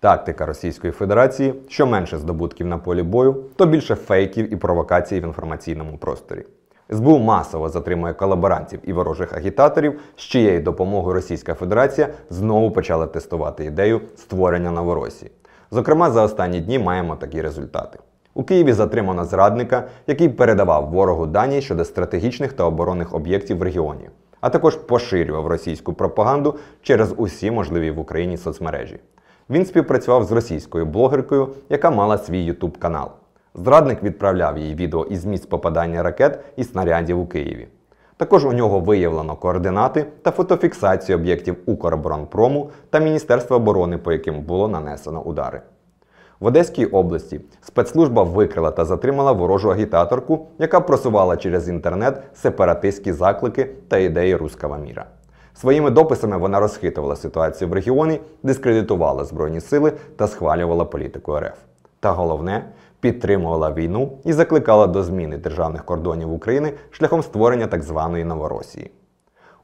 Тактика Російської Федерації: що менше здобутків на полі бою, то більше фейків і провокацій в інформаційному просторі. СБУ масово затримує колаборантів і ворожих агітаторів, з чиєю допомогою Російська Федерація знову почала тестувати ідею створення новоросії. Зокрема, за останні дні маємо такі результати. У Києві затримано зрадника, який передавав ворогу дані щодо стратегічних та оборонних об'єктів в регіоні, а також поширював російську пропаганду через усі можливі в Україні соцмережі. Він співпрацював з російською блогеркою, яка мала свій ютуб канал. Зрадник відправляв їй відео із місць попадання ракет і снарядів у Києві. Також у нього виявлено координати та фотофіксацію об'єктів Укроборонпрому та Міністерства оборони, по яким було нанесено удари. В Одеській області спецслужба викрила та затримала ворожу агітаторку, яка просувала через інтернет сепаратистські заклики та ідеї руского міра. Своїми дописами вона розхитувала ситуацію в регіоні, дискредитувала збройні сили та схвалювала політику РФ. Та головне підтримувала війну і закликала до зміни державних кордонів України шляхом створення так званої Новоросії.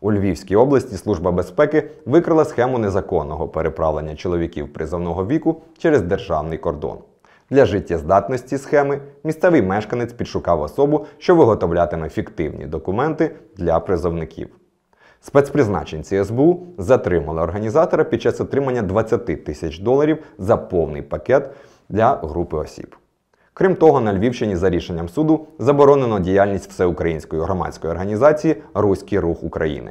У Львівській області Служба безпеки викрила схему незаконного переправлення чоловіків призовного віку через державний кордон. Для життєздатності схеми місцевий мешканець підшукав особу, що виготовлятиме фіктивні документи для призовників. Спецпризначенці СБУ затримали організатора під час отримання 20 тисяч доларів за повний пакет для групи осіб. Крім того, на Львівщині за рішенням суду заборонено діяльність всеукраїнської громадської організації Руський Рух України.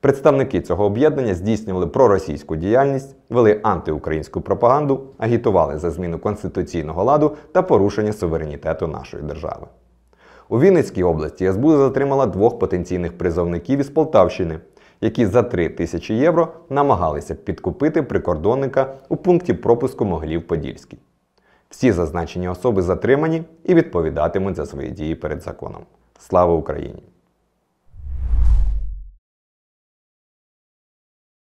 Представники цього об'єднання здійснювали проросійську діяльність, вели антиукраїнську пропаганду, агітували за зміну конституційного ладу та порушення суверенітету нашої держави. У Вінницькій області СБУ затримала двох потенційних призовників із Полтавщини які за 3 тисячі євро намагалися підкупити прикордонника у пункті пропуску Могилів-Подільський. Всі зазначені особи затримані і відповідатимуть за свої дії перед законом. Слава Україні!